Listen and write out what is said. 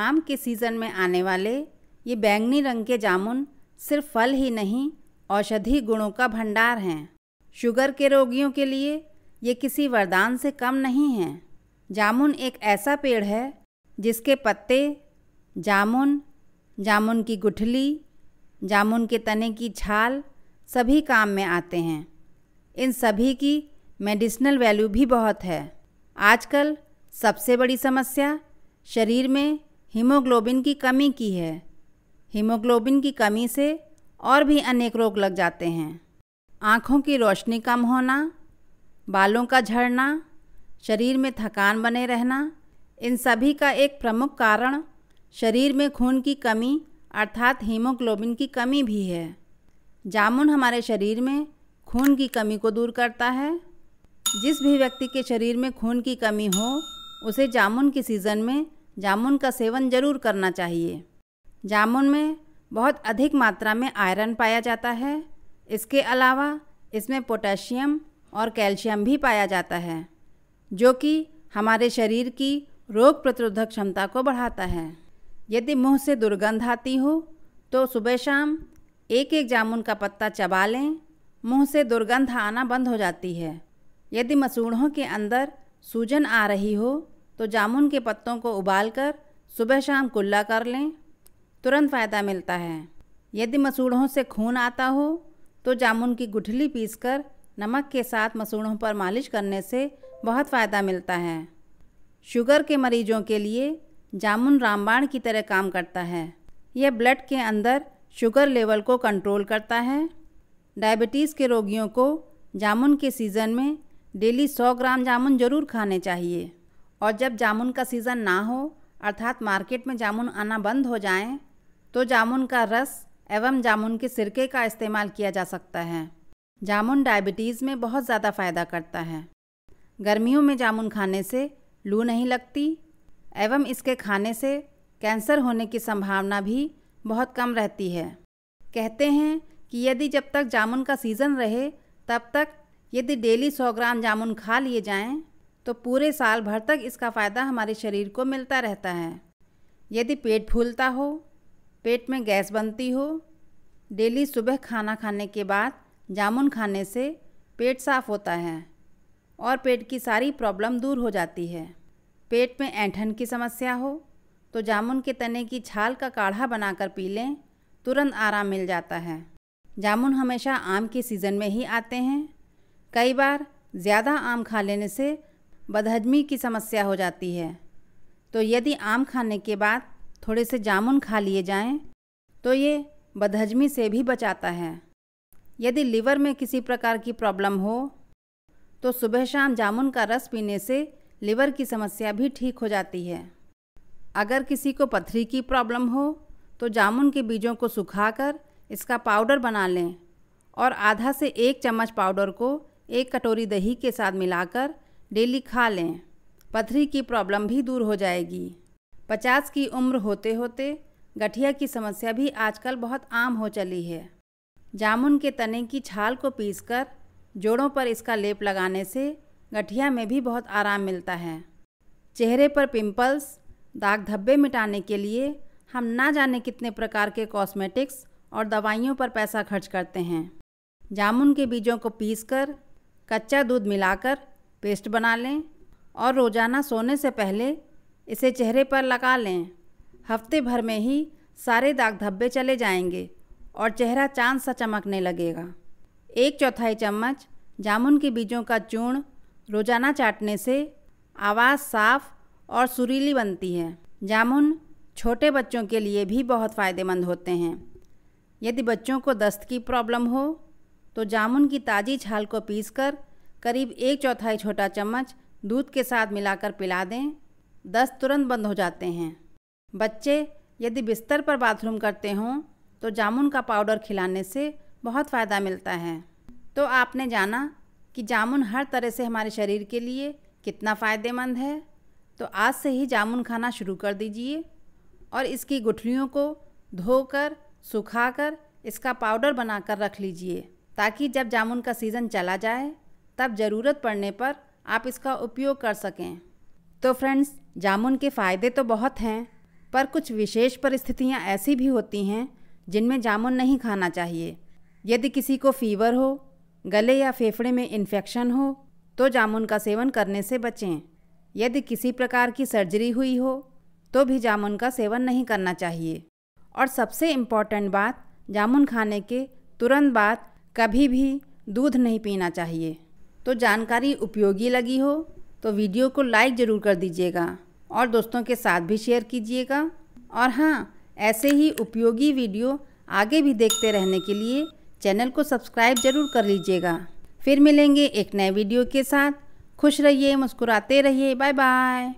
आम के सीज़न में आने वाले ये बैंगनी रंग के जामुन सिर्फ फल ही नहीं औषधि गुणों का भंडार हैं शुगर के रोगियों के लिए ये किसी वरदान से कम नहीं हैं जामुन एक ऐसा पेड़ है जिसके पत्ते जामुन जामुन की गुठली जामुन के तने की छाल सभी काम में आते हैं इन सभी की मेडिसिनल वैल्यू भी बहुत है आजकल सबसे बड़ी समस्या शरीर में हीमोग्लोबिन की कमी की है हीमोग्लोबिन की कमी से और भी अनेक रोग लग जाते हैं आँखों की रोशनी कम होना बालों का झड़ना शरीर में थकान बने रहना इन सभी का एक प्रमुख कारण शरीर में खून की कमी अर्थात हीमोग्लोबिन की कमी भी है जामुन हमारे शरीर में खून की कमी को दूर करता है जिस भी व्यक्ति के शरीर में खून की कमी हो उसे जामुन के सीज़न में जामुन का सेवन जरूर करना चाहिए जामुन में बहुत अधिक मात्रा में आयरन पाया जाता है इसके अलावा इसमें पोटेशियम और कैल्शियम भी पाया जाता है जो कि हमारे शरीर की रोग प्रतिरोधक क्षमता को बढ़ाता है यदि मुंह से दुर्गंध आती हो तो सुबह शाम एक एक जामुन का पत्ता चबा लें मुंह से दुर्गंध आना बंद हो जाती है यदि मसूड़ों के अंदर सूजन आ रही हो तो जामुन के पत्तों को उबालकर सुबह शाम कुल्ला कर लें तुरंत फ़ायदा मिलता है यदि मसूड़ों से खून आता हो तो जामुन की गुठली पीसकर नमक के साथ मसूड़ों पर मालिश करने से बहुत फ़ायदा मिलता है शुगर के मरीजों के लिए जामुन रामबाण की तरह काम करता है यह ब्लड के अंदर शुगर लेवल को कंट्रोल करता है डायबिटीज़ के रोगियों को जामुन के सीज़न में डेली 100 ग्राम जामुन ज़रूर खाने चाहिए और जब जामुन का सीज़न ना हो अर्थात मार्केट में जामुन आना बंद हो जाए तो जामुन का रस एवं जामुन के सिरके का इस्तेमाल किया जा सकता है जामुन डायबिटीज़ में बहुत ज़्यादा फ़ायदा करता है गर्मियों में जामुन खाने से लू नहीं लगती एवं इसके खाने से कैंसर होने की संभावना भी बहुत कम रहती है कहते हैं कि यदि जब तक जामुन का सीज़न रहे तब तक यदि डेली 100 ग्राम जामुन खा लिए जाएं तो पूरे साल भर तक इसका फ़ायदा हमारे शरीर को मिलता रहता है यदि पेट फूलता हो पेट में गैस बनती हो डेली सुबह खाना खाने के बाद जामुन खाने से पेट साफ होता है और पेट की सारी प्रॉब्लम दूर हो जाती है पेट में ऐंठन की समस्या हो तो जामुन के तने की छाल का काढ़ा बनाकर पी लें तुरंत आराम मिल जाता है जामुन हमेशा आम के सीज़न में ही आते हैं कई बार ज़्यादा आम खा लेने से বদহজমি কি সমস্যা হো جاتی হে তো যদি আম খানে কে বাদ থোড়ে সে জামুন খা লিয়ে যায় তো ই বদহজমি সে ভি বাঁচাতা হে যদি লিভার মে কিসি প্রকার কি প্রবলেম হো তো সুবহ শাম জামুন কা রস পি নে সে লিভার কি সমস্যা ভি ঠিক হো جاتی হে अगर किसी को पथरी की प्रॉब्लम हो तो जामुन के बीजों को सुखाकर इसका पाउडर बना लें और आधा से एक चम्मच पाउडर को एक कटोरी दही के साथ मिलाकर डेली खा लें पथरी की प्रॉब्लम भी दूर हो जाएगी पचास की उम्र होते होते गठिया की समस्या भी आजकल बहुत आम हो चली है जामुन के तने की छाल को पीसकर जोड़ों पर इसका लेप लगाने से गठिया में भी बहुत आराम मिलता है चेहरे पर पिंपल्स दाग धब्बे मिटाने के लिए हम ना जाने कितने प्रकार के कॉस्मेटिक्स और दवाइयों पर पैसा खर्च करते हैं जामुन के बीजों को पीसकर कच्चा दूध मिलाकर पेस्ट बना लें और रोज़ाना सोने से पहले इसे चेहरे पर लगा लें हफ्ते भर में ही सारे दाग धब्बे चले जाएंगे और चेहरा चांद सा चमकने लगेगा एक चौथाई चम्मच जामुन के बीजों का चूर्ण रोज़ाना चाटने से आवाज़ साफ और सुरीली बनती है जामुन छोटे बच्चों के लिए भी बहुत फ़ायदेमंद होते हैं यदि बच्चों को दस्त की प्रॉब्लम हो तो जामुन की ताज़ी छाल को पीसकर करीब एक चौथाई छोटा चम्मच दूध के साथ मिलाकर पिला दें दस्त तुरंत बंद हो जाते हैं बच्चे यदि बिस्तर पर बाथरूम करते हों तो जामुन का पाउडर खिलाने से बहुत फ़ायदा मिलता है तो आपने जाना कि जामुन हर तरह से हमारे शरीर के लिए कितना फ़ायदेमंद है तो आज से ही जामुन खाना शुरू कर दीजिए और इसकी गुठलियों को धोकर सुखाकर इसका पाउडर बनाकर रख लीजिए ताकि जब जामुन का सीज़न चला जाए तब ज़रूरत पड़ने पर आप इसका उपयोग कर सकें तो फ्रेंड्स जामुन के फ़ायदे तो बहुत हैं पर कुछ विशेष परिस्थितियाँ ऐसी भी होती हैं जिनमें जामुन नहीं खाना चाहिए यदि किसी को फीवर हो गले या फेफड़े में इन्फेक्शन हो तो जामुन का सेवन करने से बचें यदि किसी प्रकार की सर्जरी हुई हो तो भी जामुन का सेवन नहीं करना चाहिए और सबसे इम्पॉर्टेंट बात जामुन खाने के तुरंत बाद कभी भी दूध नहीं पीना चाहिए तो जानकारी उपयोगी लगी हो तो वीडियो को लाइक ज़रूर कर दीजिएगा और दोस्तों के साथ भी शेयर कीजिएगा और हाँ ऐसे ही उपयोगी वीडियो आगे भी देखते रहने के लिए चैनल को सब्सक्राइब ज़रूर कर लीजिएगा फिर मिलेंगे एक नए वीडियो के साथ खुश रहिए मुस्कुराते रहिए बाय बाय